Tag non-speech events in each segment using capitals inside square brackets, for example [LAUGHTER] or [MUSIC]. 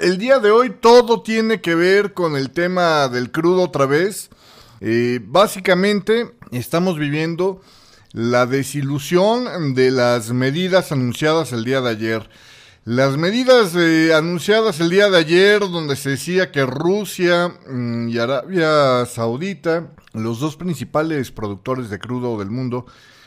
el día de hoy todo tiene que ver con el tema del crudo otra vez. Eh, básicamente estamos viviendo la desilusión de las medidas anunciadas el día de ayer. Las medidas eh, anunciadas el día de ayer, donde se decía que Rusia mm, y Arabia Saudita, los dos principales productores de crudo del mundo,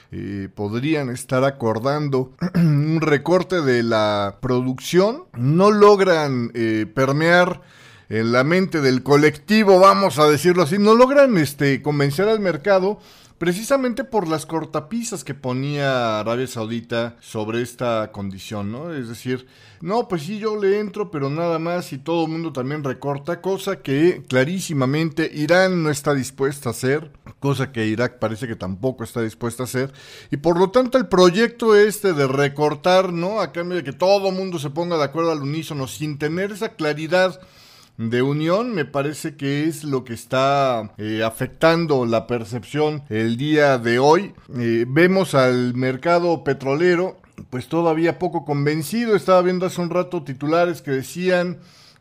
eh, podrían estar acordando [CLEARS THROAT] un recorte de la producción, no logran eh, permear en la mente del colectivo, vamos a decirlo así, no logran este, convencer al mercado precisamente por las cortapisas que ponía Arabia Saudita sobre esta condición, ¿no? Es decir, no, pues sí, yo le entro, pero nada más y todo el mundo también recorta, cosa que clarísimamente Irán no está dispuesta a hacer, cosa que Irak parece que tampoco está dispuesta a hacer, y por lo tanto el proyecto este de recortar, ¿no? A cambio de que todo el mundo se ponga de acuerdo al unísono sin tener esa claridad de unión, me parece que es lo que está eh, afectando la percepción el día de hoy. Eh, vemos al mercado petrolero, pues todavía poco convencido. Estaba viendo hace un rato titulares que decían...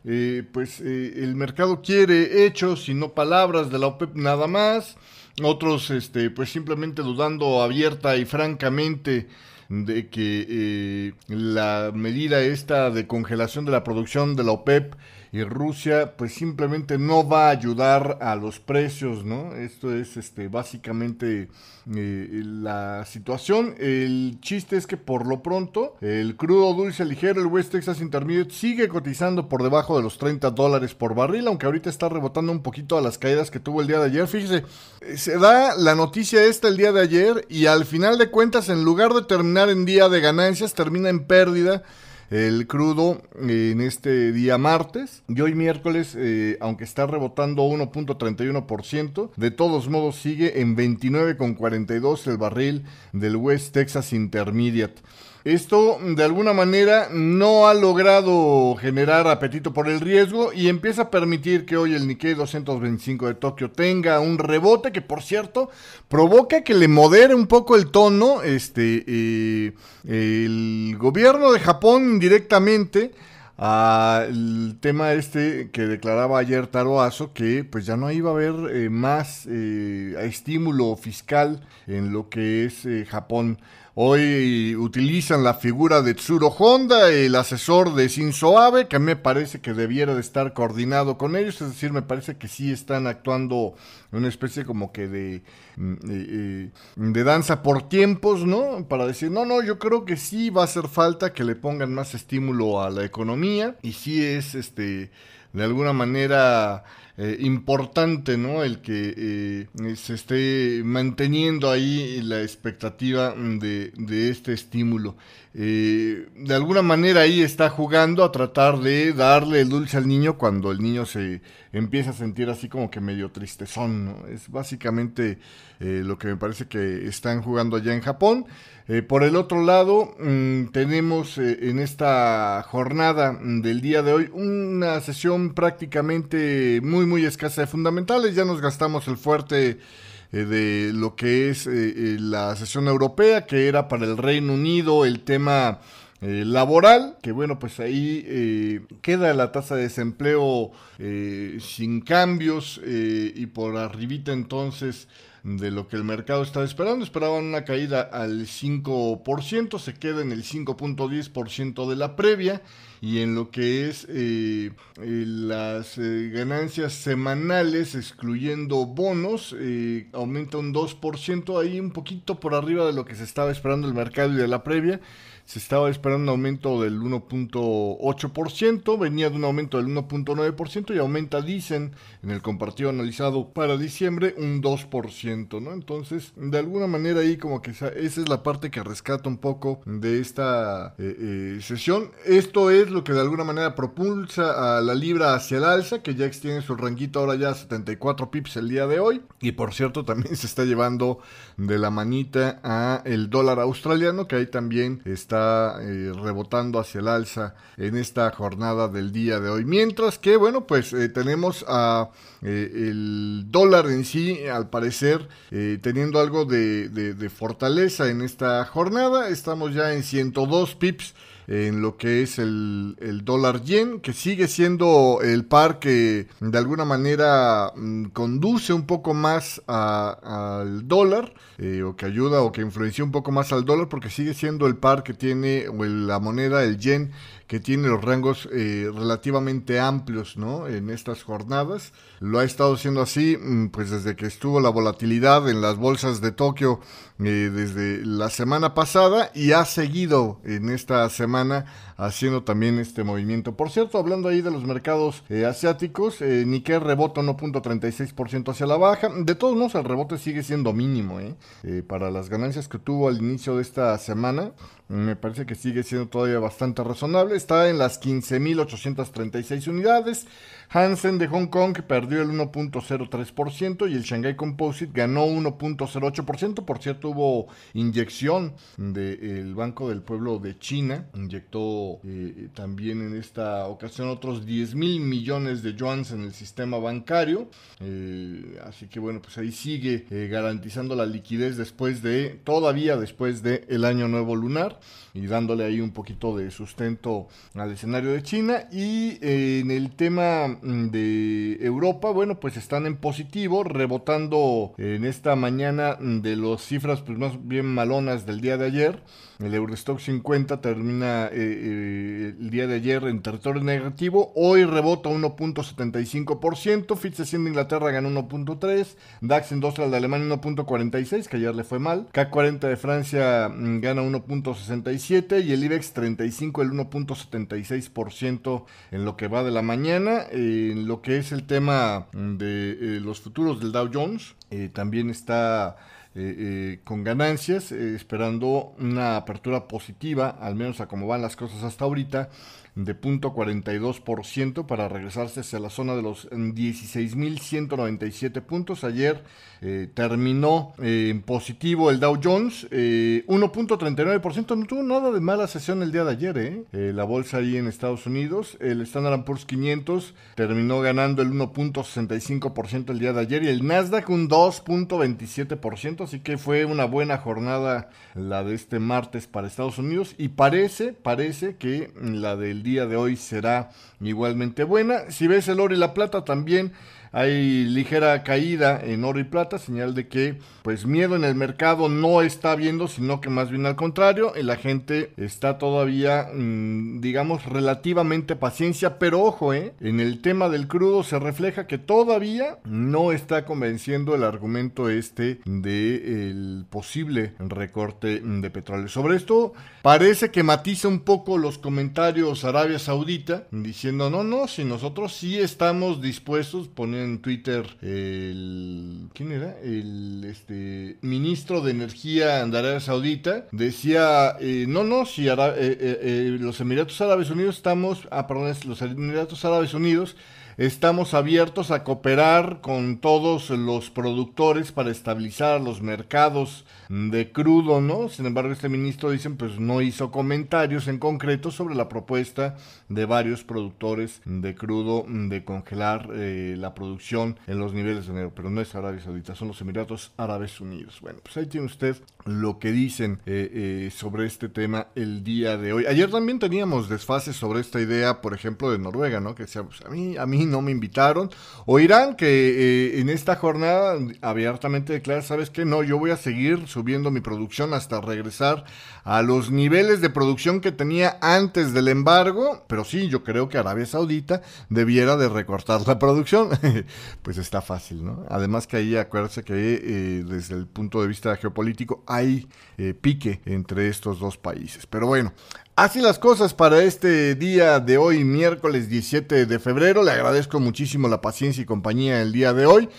Eh, pues el mercado quiere hechos y no palabras de la OPEP e nada más otros este pues simplemente dudando abierta y francamente de que la medida esta de congelación de la producción de la OPEP e y Rusia pues simplemente no va a ayudar a los precios, ¿no? Esto es este, básicamente eh, la situación. El chiste es que por lo pronto el crudo dulce ligero, el West Texas Intermediate, sigue cotizando por debajo de los 30 dólares por barril, aunque ahorita está rebotando un poquito a las caídas que tuvo el día de ayer. Fíjese, eh, se da la noticia esta el día de ayer y al final de cuentas, en lugar de terminar en día de ganancias, termina en pérdida el crudo en este día martes y hoy miércoles, eh, aunque está rebotando 1.31%, de todos modos sigue en 29.42 el barril del West Texas Intermediate. Esto de alguna manera no ha logrado generar apetito por el riesgo y empieza a permitir que hoy el Nikkei 225 de Tokio tenga un rebote que por cierto provoca que le modere un poco el tono este eh, el gobierno de Japón directamente al tema este que declaraba ayer Taroazo, que pues ya no iba a haber eh, más eh, estímulo fiscal en lo que es eh, Japón. Hoy utilizan la figura de Tsuro Honda, el asesor de Shinzo Abe, que me parece que debiera de estar coordinado con ellos, es decir, me parece que sí están actuando en una especie como que de, de, mm, de danza por tiempos, ¿no? Para decir, no, no, yo creo que sí va a hacer falta que le pongan más estímulo a la economía y si es, este, de alguna manera eh, importante, ¿no? El que eh, se esté manteniendo ahí la expectativa de, este estímulo. Eh, de alguna manera ahí está jugando a tratar de darle el dulce al niño cuando el niño se empieza a sentir así como que medio tristezón, ¿no? Es básicamente lo que me parece que están jugando allá en Japón. por el otro lado, mm, tenemos en esta jornada del día de hoy una sesión prácticamente muy muy escasa de fundamentales. Ya nos gastamos el fuerte eh, de lo que es eh, eh, la sesión europea, que era para el Reino Unido el tema laboral, que bueno, pues ahí queda la tasa de desempleo sin cambios y por arribita entonces de lo que el mercado estaba esperando. Esperaban una caída al 5%, se queda en el 5.10% de la previa y en lo que es eh, eh, las eh, ganancias semanales, excluyendo bonos, aumenta un 2%, ahí un poquito por arriba de lo que se estaba esperando el mercado y de la previa. Se estaba esperando un aumento del 1.8%, venía de un aumento del 1.9% y aumenta, dicen, en el compartido analizado para diciembre, un 2%. Entonces, de alguna manera ahí como que esa, es la parte que rescata un poco de esta eh, eh, sesión. Esto es lo que de alguna manera propulsa a la libra hacia el alza, que ya extiende su ranguito ahora ya a 74 pips el día de hoy. Y por cierto, también [LAUGHS] se está llevando de la manita a el dólar australiano, que ahí también está eh, rebotando hacia el alza en esta jornada del día de hoy. Mientras que, bueno, pues tenemos a el dólar en sí, al parecer, eh, teniendo algo de, fortaleza en esta jornada. Estamos ya en 102 pips en lo que es el, dólar yen, que sigue siendo el par que de alguna manera mm, conduce un poco más al dólar, eh, o que ayuda o que influencia un poco más al dólar, porque sigue siendo el par que tiene o la moneda, el yen, que tiene los rangos eh, relativamente amplios ¿no? en estas jornadas. Lo ha estado haciendo así mm, pues desde que estuvo la volatilidad en las bolsas de Tokio eh, desde la semana pasada y ha seguido en esta semana haciendo también este movimiento. Por cierto, hablando ahí de los mercados eh, asiáticos, eh, Nikkei rebota 1.36% hacia la baja. De todos modos, el rebote sigue siendo mínimo para las ganancias que tuvo al inicio de esta semana. Me parece que sigue siendo todavía bastante razonable está en las 15.836 unidades. Hansen de Hong Kong perdió el 1.03% y el Shanghai Composite ganó 1.08%. Por cierto, hubo inyección del Banco del Pueblo de China. Inyectó eh, eh, también en esta ocasión otros 10 mil millones de yuanes en el sistema bancario. Eh, así que bueno, pues ahí sigue garantizando la liquidez después de, todavía después del el año nuevo lunar y dándole ahí un poquito de sustento al escenario de China. Y eh, en el tema mm, de Europa, bueno, pues están en positivo, rebotando en esta mañana mm, de las cifras pues, más bien malonas del día de ayer. El Eurostock 50 termina eh, eh, el día de ayer en territorio negativo. Hoy rebota 1.75%. FTSE 100 Inglaterra gana 1.3%. DAX en Industrial de Alemania 1.46%, que ayer le fue mal. k 40 de Francia mm, gana 1.67%. Y el IBEX 35 el 1. 76% en lo que va de la mañana. En lo que es el tema de eh, los futuros del Dow Jones, eh, también está... Eh, con ganancias, esperando una apertura positiva, al menos a como van las cosas hasta ahorita, de 0.42% para regresarse hacia la zona de los 16.197 mm, puntos. Ayer eh, terminó eh, en positivo el Dow Jones, eh, 1.39%. No tuvo nada de mala sesión el día de ayer, eh. la bolsa ahí en Estados Unidos. El Standard Poor's 500 terminó ganando el 1.65% el día de ayer y el Nasdaq un 2.27%. Así que fue una buena jornada la de este martes para Estados Unidos y parece, parece que la del día de hoy será igualmente buena. Si ves el oro y la plata también hay ligera caída en oro y plata, señal de que pues miedo en el mercado no está viendo sino que más bien al contrario, la gente está todavía, mm, digamos, relativamente paciencia, pero ojo, eh, en el tema del crudo se refleja que todavía no está convenciendo el argumento este de el posible recorte de petróleo. Sobre esto parece que matiza un poco los comentarios Arabia Saudita diciendo, no, no, si nosotros sí estamos dispuestos poner en Twitter el... ¿Quién era? El este, ministro de Energía de Arabia Saudita. Decía, eh, no, no, si eh, eh, los Emiratos Árabes Unidos estamos, ah, perdón, los Emiratos Árabes Unidos estamos abiertos a cooperar con todos los productores para estabilizar los mercados de crudo, ¿no? Sin embargo, este ministro dicen, pues no hizo comentarios en concreto sobre la propuesta de varios productores de crudo de congelar la producción producción en los niveles de enero, pero no es Arabia Saudita, son los Emiratos Árabes Unidos. Bueno, pues ahí tiene usted lo que dicen eh, eh, sobre este tema el día de hoy. Ayer también teníamos desfases sobre esta idea, por ejemplo, de Noruega, ¿no? Que decía, pues a mí, a mí no me invitaron. O Irán, que eh, en esta jornada abiertamente declara, ¿sabes qué? No, yo voy a seguir subiendo mi producción hasta regresar a los niveles de producción que tenía antes del embargo, pero sí, yo creo que Arabia Saudita debiera de recortar la producción. [LAUGHS] [LAUGHS] pues está fácil, ¿no? Además que ahí acuérdense que eh, desde el punto de vista geopolítico hay eh, pique entre estos dos países. Pero bueno, Así las cosas para este día de hoy, miércoles 17 de febrero. Le agradezco muchísimo la paciencia y compañía el día de hoy.